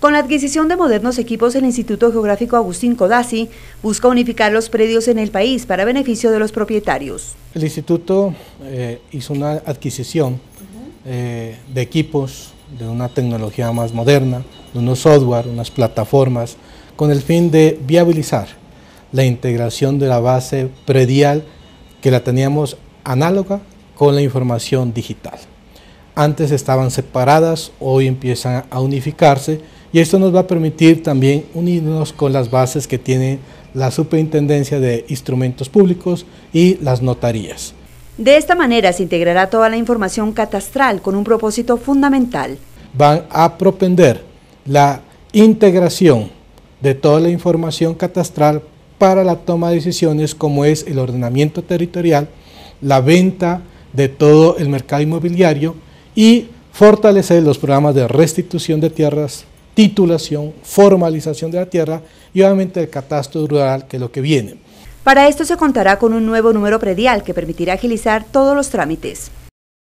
Con la adquisición de modernos equipos, el Instituto Geográfico Agustín Codazzi busca unificar los predios en el país para beneficio de los propietarios. El instituto eh, hizo una adquisición eh, de equipos, de una tecnología más moderna, de unos software, unas plataformas, con el fin de viabilizar la integración de la base predial que la teníamos análoga con la información digital. Antes estaban separadas, hoy empiezan a unificarse y esto nos va a permitir también unirnos con las bases que tiene la Superintendencia de Instrumentos Públicos y las notarías. De esta manera se integrará toda la información catastral con un propósito fundamental. Van a propender la integración de toda la información catastral para la toma de decisiones como es el ordenamiento territorial, la venta de todo el mercado inmobiliario y fortalecer los programas de restitución de tierras titulación, formalización de la tierra y obviamente el catastro rural, que es lo que viene. Para esto se contará con un nuevo número predial que permitirá agilizar todos los trámites.